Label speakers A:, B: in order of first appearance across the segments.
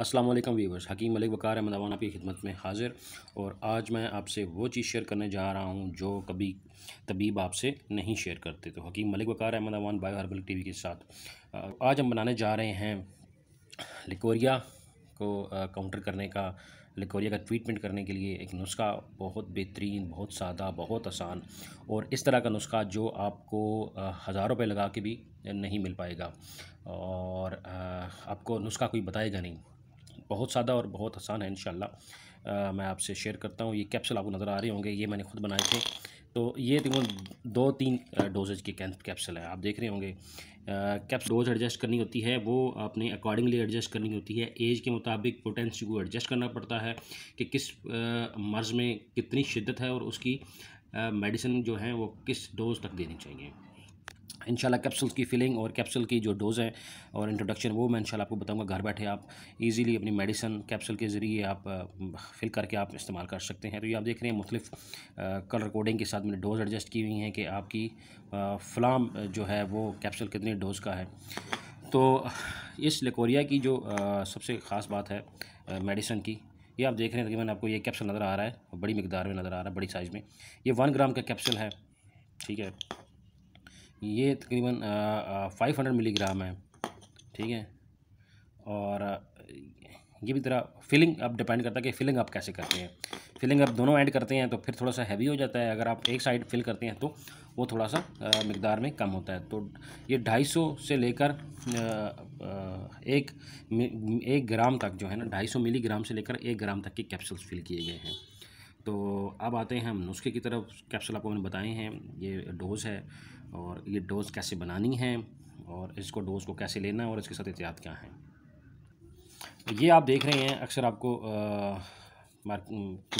A: Aslam viewers Hakim Malik Waqar Ahmadawan आपकी खिदमत में हाज़िर और आज मैं आपसे वो चीज़ शेयर करने जा रहा हूँ जो कभी तबीब आपसे नहीं शेयर करते तो Hakim Malik Waqar Ahmadawan bio herbal tea के साथ आज हम बनाने जा रहे हैं लिकोरिया को काउंटर करने का लिकोरिया का ट्रीटमेंट करने के लिए एक नुस्खा बहुत बेहतरीन बहुत सादा बहुत आसान और इस तरह का नुस्खा जो आपको हज़ारों रुपये लगा के भी नहीं मिल पाएगा और आपको नुस्खा कोई बताएगा नहीं बहुत सादा और बहुत आसान है इन मैं आपसे शेयर करता हूँ ये कैप्सूल आपको नज़र आ रहे होंगे ये मैंने खुद बनाए थे तो ये तकरीबन दो तीन डोजेज के कैप्सूल हैं आप देख रहे होंगे कैप्स डोज एडजस्ट करनी होती है वो आपने अकॉर्डिंगली एडजस्ट करनी होती है एज के मुताबिक पोटेंसी को एडजस्ट करना पड़ता है कि किस मर्ज़ में कितनी शिद्दत है और उसकी मेडिसिन जो है वो किस डोज तक देनी चाहिए इंशाल्लाह कैप्सूल्स की फिलिंग और कैप्सूल की जो डोज़ है और इंट्रोडक्शन वो मैं इंशाल्लाह आपको बताऊंगा घर बैठे आप इजीली अपनी मेडिसन कैप्सूल के ज़रिए आप फिल करके आप इस्तेमाल कर सकते हैं तो ये आप देख रहे हैं मुख्तलिफ कलर कोडिंग के साथ मैंने डोज़ एडजस्ट की हुई हैं कि आपकी फ़लाम जो है वो कैप्सूल कितने डोज़ का है तो इस लेकोरिया की जो सबसे ख़ास बात है मेडिसन की ये आप देख रहे हैं तकरीबन आपको ये कैप्सूल नज़र आ रहा है बड़ी मकदार में नज़र आ रहा है बड़ी साइज़ में ये वन ग्राम का कैप्सूल है ठीक है ये तकरीबन फाइव हंड्रेड मिलीग्राम है ठीक है और ये भी तरह फिलिंग अब डिपेंड करता है कि फिलिंग आप कैसे करते हैं फिलिंग आप दोनों ऐड करते हैं तो फिर थोड़ा सा हैवी हो जाता है अगर आप एक साइड फिल करते हैं तो वो थोड़ा सा मकदार में कम होता है तो ये ढाई सौ से लेकर एक एक ग्राम तक जो है ना ढाई सौ मिलीग्राम से लेकर एक ग्राम तक के कैप्सूल्स फिल किए गए हैं तो अब आते हैं हम नुस्खे की तरफ कैप्सूल आपको मैंने बताए हैं ये डोज़ है और ये डोज़ कैसे बनानी है और इसको डोज़ को कैसे लेना है और इसके साथ एहतियात क्या है तो ये आप देख रहे हैं अक्सर आपको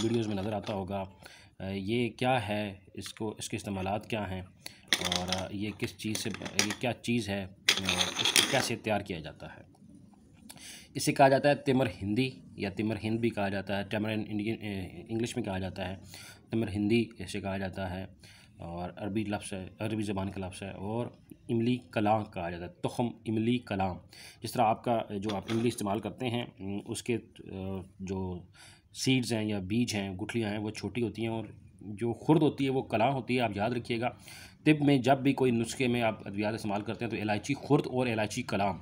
A: वीडियोस में नज़र आता होगा ये क्या है इसको इसके इस्तेमाल क्या हैं और ये किस चीज़ से ये क्या चीज़ है इसको कैसे तैयार किया जाता है इसे कहा जाता है तिमर हिंदी या तिमर हिंद भी कहा जाता है टेमर इंडियन इंग्लिश में कहा जाता है तिमर हिंदी इसे कहा जाता है और अरबी लफ्स है अरबी ज़बान का लफ्स है और इमली कलाम कहा जाता है तखम इमली कलाम जिस तरह आपका जो आप इमली इस्तेमाल करते हैं उसके जो सीड्स हैं या बीज हैं गुठलियाँ हैं वो छोटी होती हैं और जो खुर्द होती है वो कलाम होती है आप याद रखिएगा तिब में जब भी कोई नुस्खे में आप अद्वियात इस्तेमाल करते हैं तो इलायची खुर्द और इलायची कलाम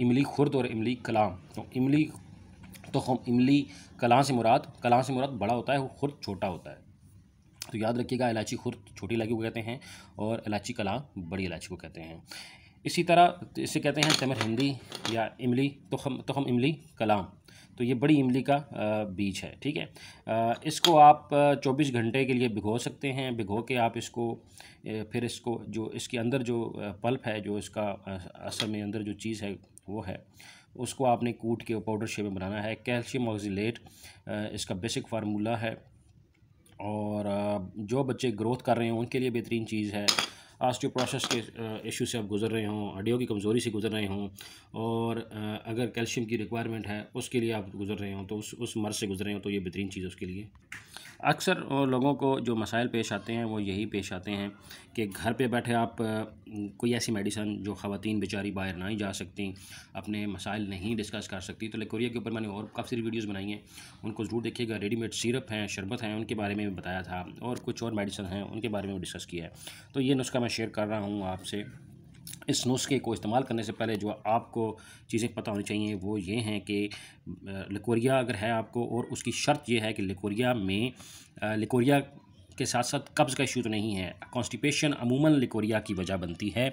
A: इमली खुर्द और इमली कलाम तो इमली तो हम इमली कलाम से मुराद कलाम से मुराद बड़ा होता है वो खुर्द छोटा होता है तो याद रखिएगा इलायची खुर्द छोटी इलायची को कहते हैं और इलायची कला बड़ी इलायची को कहते हैं इसी तरह तो इसे कहते हैं तमर हिंदी या इमली तो हम तो हम इमली कलाम तो ये बड़ी इमली का बीज है ठीक है इसको आप 24 घंटे के लिए भिगो सकते हैं भिगो के आप इसको फिर इसको जो इसके अंदर जो पल्प है जो इसका असल में अंदर जो चीज़ है वो है उसको आपने कूट के पाउडर शेप में बनाना है कैल्शियम ऑक्सीट इसका बेसिक फार्मूला है और जो बच्चे ग्रोथ कर रहे हैं उनके लिए बेहतरीन चीज़ है प्रोसेस के इशू से आप गुजर रहे हों हड्डियों की कमज़ोरी से गुजर रहे हों और अगर कैल्शियम की रिक्वायरमेंट है उसके लिए आप गुजर रहे हों तो उस उस मर्ज से गुजर रहे हों तो ये बेहतरीन चीज़ है उसके लिए अक्सर लोगों को जो मसाइल पेश आते हैं वो यही पेश आते हैं कि घर पे बैठे आप कोई ऐसी मेडिसन जो ख़वान बेचारी बाहर ना ही जा सकती अपने मसाइल नहीं डिस्कस कर सकती तो लेकोरिया के ऊपर मैंने और काफ़ी सारी वीडियोज़ बनाई हैं उनको ज़रूर देखिएगा रेडीमेड सिरप हैं शरबत हैं उनके बारे में भी बताया था और कुछ और मेडिसन हैं उनके बारे में डिस्कस किया है तो ये नुस्खा मैं शेयर कर रहा हूँ आपसे इस नुस्खे को इस्तेमाल करने से पहले जो आपको चीज़ें पता होनी चाहिए वो ये हैं कि लिकोरिया अगर है आपको और उसकी शर्त यह है कि लिकोरिया में लिकोरिया के साथ साथ कब्ज़ का इशू तो नहीं है कॉन्स्टिपेशन अमूमन लिकोरिया की वजह बनती है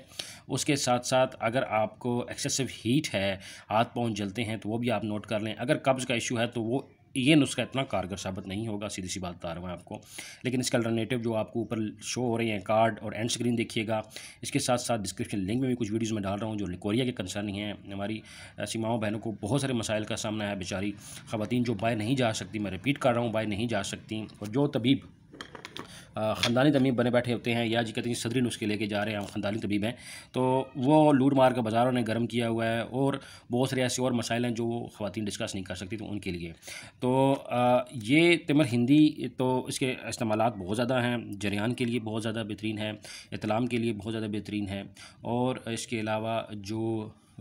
A: उसके साथ साथ अगर आपको एक्सेसिव हीट है हाथ पाँव जलते हैं तो वो भी आप नोट कर लें अगर कब्ज़ का इशू है तो वो ये नुस्खा इतना कारगर साबित नहीं होगा सीधी सी बात बता रहा हूँ आपको लेकिन इसके अल्टरनेटिव जो आपको ऊपर शो हो रहे हैं कार्ड और एंड स्क्रीन देखिएगा इसके साथ साथ डिस्क्रिप्शन लिंक में भी कुछ वीडियोज़ में डाल रहा हूँ जो लिकोरिया के कंसर्न हैं हमारी सीमाओं बहनों को बहुत सारे मसाइल का सामना है बेचारी ख़वान जो बाय नहीं जा सकती मैं रिपीट कर रहा हूँ बाय नहीं जा सकती और जो तबीब ख़ानदानी तमीम बने बैठे होते हैं या जी कहते हैं सदरी नुस्खे लेके जा रहे हैं हम ख़ानदानी तबीब हैं तो वो लूट मार के बाज़ारों ने गर्म किया हुआ है और बहुत सारे ऐसे और मसाइल हैं जो खुवान डिस्कस नहीं कर सकती तो उनके लिए तो ये तमर हिंदी तो इसके इस्तेमाल बहुत ज़्यादा हैं जरियान के लिए बहुत ज़्यादा बेहतरीन है इतलाम के लिए बहुत ज़्यादा बेहतरीन है और इसके अलावा जो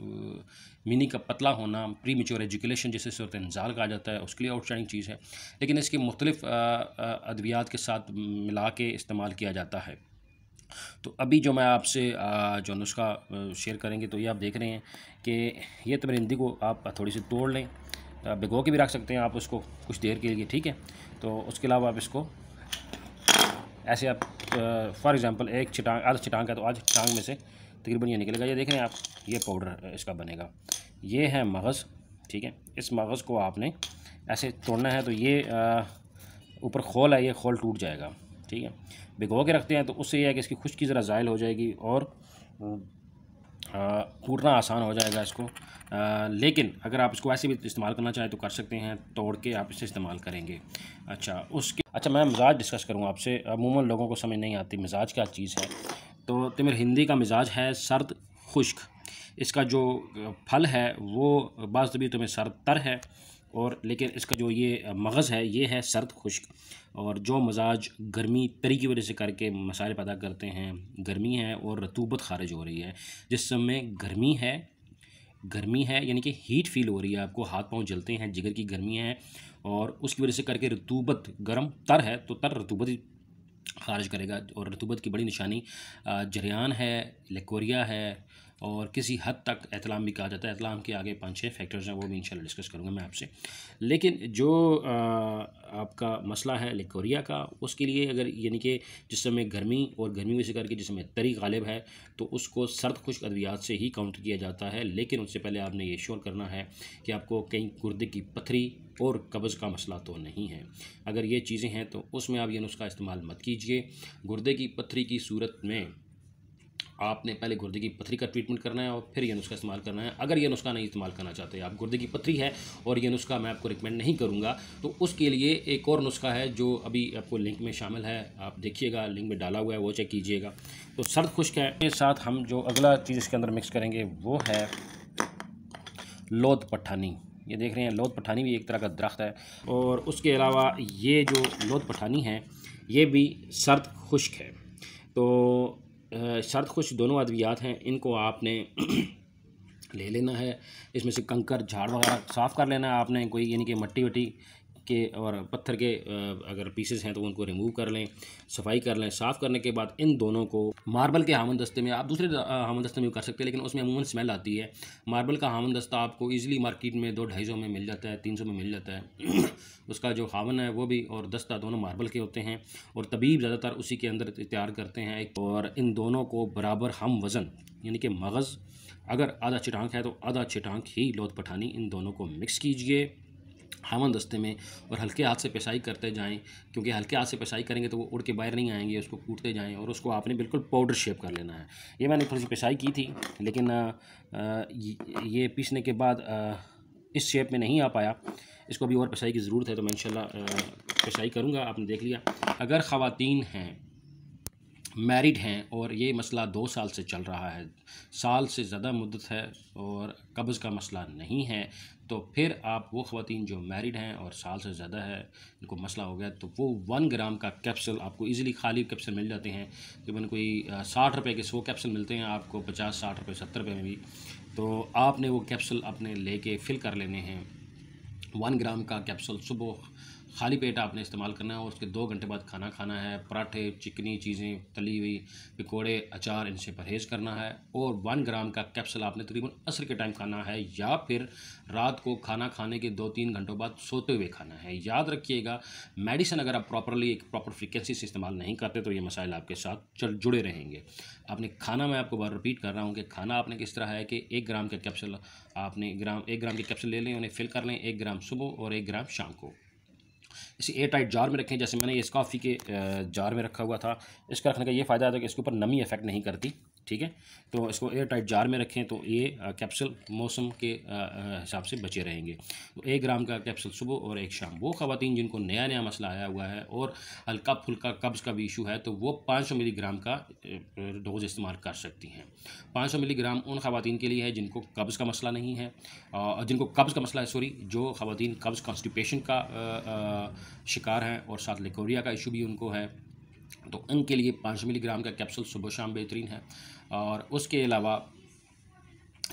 A: मिनी का पतला होना प्री मेच्योर एजुकेशन जिसे सूरत इंजार कहा जाता है उसके लिए आउटस्टैंडिंग चीज़ है लेकिन इसके मुख्तलिफ़ अद्वियात के साथ मिला के इस्तेमाल किया जाता है तो अभी जो मैं आपसे जो नुस्खा शेयर करेंगे तो ये आप देख रहे हैं कि ये तमरिंदी को आप थोड़ी सी तोड़ लें भिगो के भी रख सकते हैं आप उसको कुछ देर के लिए ठीक है तो उसके अलावा आप इसको ऐसे आप फॉर एग्ज़ाम्पल एक छिटांग आधा चटांग का तो आज छिटांग में से तकरीबन ये निकलेगा ये देख रहे हैं आप ये पाउडर इसका बनेगा ये है मगज़ ठीक है इस मगज़ को आपने ऐसे तोड़ना है तो ये ऊपर खोल है ये खोल टूट जाएगा ठीक है भिगो के रखते हैं तो उससे यह है कि इसकी खुशकी ज़रा ज़ायल हो जाएगी और टूटना आसान हो जाएगा इसको लेकिन अगर आप इसको ऐसे भी इस्तेमाल करना चाहें तो कर सकते हैं तोड़ के आप इसे इस्तेमाल करेंगे अच्छा उसके अच्छा मैं मिजाज डिस्कस करूँ आपसे अमूमन लोगों को समझ नहीं आती मिजाज क्या चीज़ है तो तिमिर हिंदी का मिजाज है सर्द खुश्क इसका जो फल है वो बाज़ भी तुम्हें सर्द तर है और लेकिन इसका जो ये मगज़ है ये है सर्द खुश्क और जो मजाज गर्मी तरी की वजह से करके मसाले पैदा करते हैं गर्मी है और रतूबत खारिज हो रही है जिस समय गर्मी है गर्मी है यानी कि हीट फील हो रही है आपको हाथ पांव जलते हैं जिगर की गर्मी है और उसकी वजह से करके रतूबत गर्म तर है तो तर रतूबत खारिज करेगा और रतूबत की बड़ी निशानी जरियान है लेकोरिया है और किसी हद तक एहतलाम भी कहा जाता है एहतलाम के आगे पाँच छः फैक्टर्स हैं वो भी इंशाल्लाह डिस्कस करूँगा मैं आपसे लेकिन जो आपका मसला है लिकोरिया का उसके लिए अगर यानी कि जिस समय गर्मी और गर्मी में से करके जिस समय तरी गालिब है तो उसको सर्द खुश्क अद्वियात से ही काउंटर किया जाता है लेकिन उससे पहले आपने ये श्योर करना है कि आपको कहीं गुर्दे की पथरी और कब्ज़ का मसला तो नहीं है अगर ये चीज़ें हैं तो उसमें आप ये नुस्खा इस्तेमाल मत कीजिए गुर्दे की पथरी की सूरत में आपने पहले गुर्दे की पथरी का ट्रीटमेंट करना है और फिर यह नुस्खा इस्तेमाल करना है अगर ये नुस्खा नहीं इस्तेमाल करना चाहते आप गुर्दे की पथरी है और यह नुस्खा मैं आपको रिकमेंड नहीं करूँगा तो उसके लिए एक और नुस्खा है जो अभी आपको लिंक में शामिल है आप देखिएगा लिंक में डाला हुआ है वो चेक कीजिएगा तो सर्द खुश्क है के साथ हम जो अगला चीज़ इसके अंदर मिक्स करेंगे वो है लोध पठानी ये देख रहे हैं लोध पठानी भी एक तरह का दरख्त है और उसके अलावा ये जो लोध पठानी है ये भी सर्द खुश्क है तो शर्त खुश दोनों अद्वियात हैं इनको आपने ले लेना है इसमें से कंकर झाड़ वगैरह साफ़ कर लेना है आपने कोई यानी कि मट्टी वट्टी के और पत्थर के अगर पीसेस हैं तो उनको रिमूव कर लें सफाई कर लें साफ़ करने के बाद इन दोनों को मार्बल के हामन दस्ते में आप दूसरे हामन दस्ते में कर सकते हैं लेकिन उसमें अमूमन स्मेल आती है मार्बल का हामन दस्ता आपको ईजिली मार्केट में दो ढाई सौ में मिल जाता है तीन सौ में मिल जाता है उसका जो हावन है वो भी और दस्ता दोनों मार्बल के होते हैं और तबीब ज़्यादातर उसी के अंदर तैयार करते हैं और इन दोनों को बराबर हम वज़न यानी कि मगज़ अगर आधा छिटांक है तो आधा छिटांक ही लोथ पठानी इन दोनों को मिक्स कीजिए हवन दस्ते में और हल्के हाथ से पेशाई करते जाएं क्योंकि हल्के हाथ से पेशाई करेंगे तो वो उड़ के बाहर नहीं आएंगे उसको कूटते जाएं और उसको आपने बिल्कुल पाउडर शेप कर लेना है ये मैंने थोड़ी सी पेशाई की थी लेकिन ये पीसने के बाद इस शेप में नहीं आ पाया इसको अभी और पेशाई की ज़रूरत है तो मैं इन पेशाई करूँगा आपने देख लिया अगर ख़वान हैं मैरिड हैं और ये मसला दो साल से चल रहा है साल से ज़्यादा मुद्दत है और कब्ज़ का मसला नहीं है तो फिर आप वो ख़वान जो मैरिड हैं और साल से ज़्यादा है उनको मसला हो गया तो वो वन ग्राम का कैप्सूल आपको इजीली खाली कैप्सूल मिल जाते हैं तकरीबन कोई साठ रुपए के सौ कैप्सूल मिलते हैं आपको पचास साठ रुपये सत्तर रुपये में भी तो आपने वो कैप्सूल अपने लेके फिल कर लेने हैं वन ग्राम का कैप्सूल सुबह खाली पेट आपने इस्तेमाल करना है और उसके दो घंटे बाद खाना खाना है पराठे चिकनी चीज़ें तली हुई पकौड़े अचार इनसे परहेज़ करना है और वन ग्राम का कैप्सूल आपने तकरीबन असर के टाइम खाना है या फिर रात को खाना खाने के दो तीन घंटों बाद सोते हुए खाना है याद रखिएगा मेडिसिन अगर आप प्रॉपरली एक प्रॉपर फ्रिक्वेंसी से इस्तेमाल नहीं करते तो ये मसाइल आपके साथ जुड़े रहेंगे आपने खाना मैं आपको बार रिपीट कर रहा हूँ कि खाना आपने किस तरह है कि एक ग्राम का कैप्सूल आपने ग्राम एक ग्राम के कैप्सूल ले लें उन्हें फिल कर लें एक ग्राम सुबह और एक ग्राम शाम को इसे एयर टाइट जार में रखें जैसे मैंने इस कॉफ़ी के जार में रखा हुआ था इसका रखने का ये फ़ायदा है कि इसके ऊपर नमी इफेक्ट नहीं करती ठीक है तो इसको एयर टाइट जार में रखें तो ये कैप्सूल मौसम के हिसाब से बचे रहेंगे तो एक ग्राम का कैप्सूल सुबह और एक शाम वो खातन जिनको नया नया मसला आया हुआ है और हल्का फुल्का कब्ज़ का भी इशू है तो वो पाँच सौ मिलीग्राम का डोज इस्तेमाल कर सकती हैं पाँच सौ मिलीग्राम उन खातन के लिए है जिनको कब्ज़ का मसला नहीं है और जिनको कब्ज़ का मसला है सॉरी जो खातन कब्ज़ कॉन्स्टिपेशन का शिकार हैं और साथ लिकोरिया का इशू भी उनको है तो उनके लिए पाँच मिलीग्राम का कैप्सूल सुबह शाम बेहतरीन है और उसके अलावा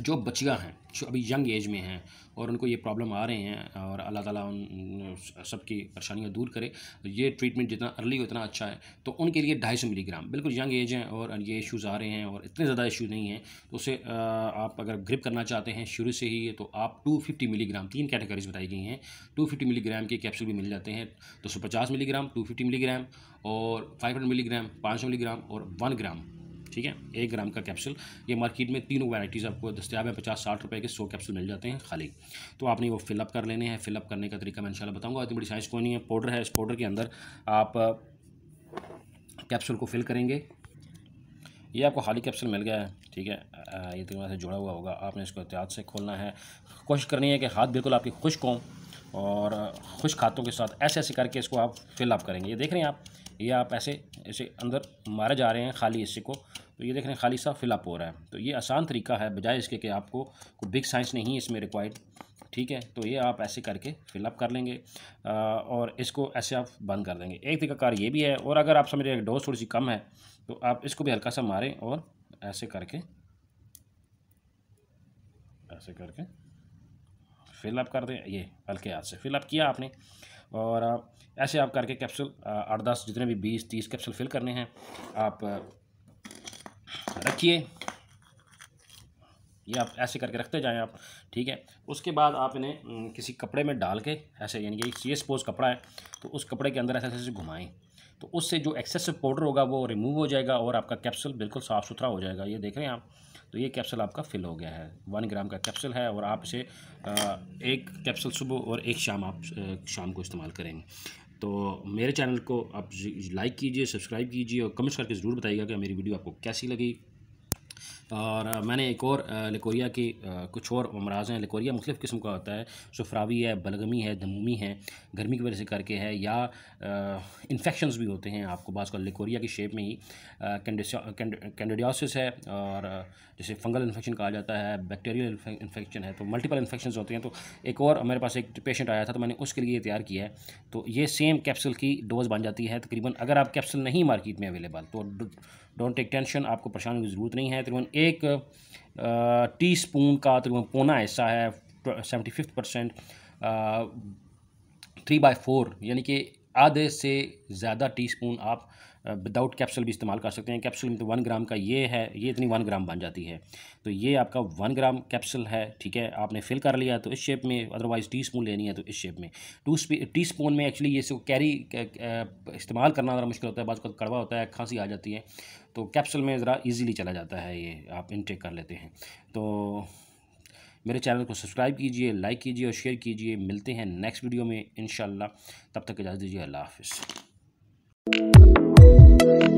A: जो बच्चियाँ हैं जो अभी यंग एज में हैं और उनको ये प्रॉब्लम आ रहे हैं और अल्लाह ताला उन सबकी परेशानियाँ दूर करे तो ये ट्रीटमेंट जितना अर्ली उतना अच्छा है तो उनके लिए ढाई सौ मिलीग्राम बिल्कुल यंग एज हैं और ये इश्यूज़ आ रहे हैं और इतने ज़्यादा इशू नहीं हैं तो उसे आप अगर ग्रिप करना चाहते हैं शुरू से ही तो आप टू फिफ्टी मिलीग्राम तीन कैटेगरीज बताई गई हैं टू फिफ्टी मिलीग्राम के कैप्सूल भी मिल जाते हैं दो तो सौ पचास मिलीग्राम टू फिफ्टी मिलीग्राम और फाइव हंड्रेड मिलीग्राम पाँच सौ मिलीग्राम और वन ग्राम ठीक है एक ग्राम का कैप्सूल ये मार्केट में तीनों वैराइटीज़ आपको दस्तियाब है पचास साठ रुपये के सौ कैप्सूल मिल जाते हैं खाली तो आपने वो फिलअप कर लेने हैं फिलअप करने का तरीका मैं इन बताऊंगा इतनी बड़ी साइंस कोई नहीं है पाउडर है इस पाउडर के अंदर आप कैप्सूल uh, को फिल करेंगे ये आपको खाली कैप्सूल मिल गया है ठीक है ये तकरीबन तो से जुड़ा हुआ होगा आपने इसको एहतियात से खोलना है कोशिश करनी है कि हाथ बिल्कुल आपकी खुश्क हों और खुश खातों के साथ ऐसे ऐसे करके इसको आप फिलअप करेंगे ये देख रहे हैं आप ये आप ऐसे ऐसे अंदर मारे जा रहे हैं खाली हिस्से को तो ये देख रहे हैं खाली सा फिलअप हो रहा है तो ये आसान तरीका है बजाय इसके कि आपको कोई बिग साइंस नहीं है इसमें रिक्वायर्ड ठीक है तो ये आप ऐसे करके फिलअप कर लेंगे आ, और इसको ऐसे आप बंद कर देंगे एक तरीकाकार ये भी है और अगर आप समझ रहे डोज थोड़ी सी कम है तो आप इसको भी हल्का सा मारें और ऐसे करके ऐसे करके फिलअप कर दें ये हल्के हाथ से फिलअप किया आपने और ऐसे आप करके कैप्सूल आठ दस जितने भी बीस तीस कैप्सूल फिल करने हैं आप रखिए ये आप ऐसे करके रखते जाएं आप ठीक है उसके बाद आप इन्हें किसी कपड़े में डाल के ऐसे यानी कि ये सपोज कपड़ा है तो उस कपड़े के अंदर ऐसे ऐसे घुमाएं तो उससे जो एक्सेसिव पाउडर होगा वो रिमूव हो जाएगा और आपका कैप्सूल बिल्कुल साफ़ सुथरा हो जाएगा ये देख रहे हैं आप तो ये कैप्सूल आपका फिल हो गया है वन ग्राम का कैप्सूल है और आप इसे एक कैप्सूल सुबह और एक शाम आप शाम को इस्तेमाल करेंगे तो मेरे चैनल को आप लाइक कीजिए सब्सक्राइब कीजिए और कमेंट्स करके ज़रूर बताइएगा कि मेरी वीडियो आपको कैसी लगी और मैंने एक और लिकोरिया की कुछ और अमराज हैं लिकोरिया मुख्तफ किस्म का होता है सुफरावी है बलगमी है दमूमी है गर्मी की वजह से करके है या इन्फेक्शन भी होते हैं आपको बाज़ का लिकोरिया की शेप में ही कैंडोडियासिस है और जैसे फंगल इन्फेक्शन कहा जाता है बैक्टीरियल इन्फेक्शन है तो मल्टीपल इन्फेक्शन होते हैं तो एक और मेरे पास एक पेशेंट आया था तो मैंने उसके लिए तैयार किया है तो ये सेम कैप्सूल की डोज बन जाती है तकरीबन अगर आप कैप्सूल नहीं मार्केट में अवेलेबल तो डोंट टेक टेंशन आपको परेशान की ज़रूरत नहीं है तकरीबन एक टी स्पून का तकरीबन पौना हिस्सा है seventy fifth percent three by four यानी कि आधे से ज़्यादा टी स्पून आप विदाउट कैप्सूल भी इस्तेमाल कर सकते हैं कैप्सूल में तो वन ग्राम का ये है ये इतनी वन ग्राम बन जाती है तो ये आपका वन ग्राम कैप्सूल है ठीक है आपने फिल कर लिया तो इस शेप में अदरवाइज़ टी स्पून लेनी है तो इस शेप में टू टी स्पून में एक्चुअली ये इसको कैरी इस्तेमाल करना ज़रा मुश्किल होता है बाद कड़वा होता है खांसी आ जाती है तो कैप्सूल में ज़रा इजीली चला जाता है ये आप इनटेक कर लेते हैं तो मेरे चैनल को सब्सक्राइब कीजिए लाइक कीजिए और शेयर कीजिए मिलते हैं नेक्स्ट वीडियो में इन तब तक इजाज़त दीजिए अल्लाह हाफिज़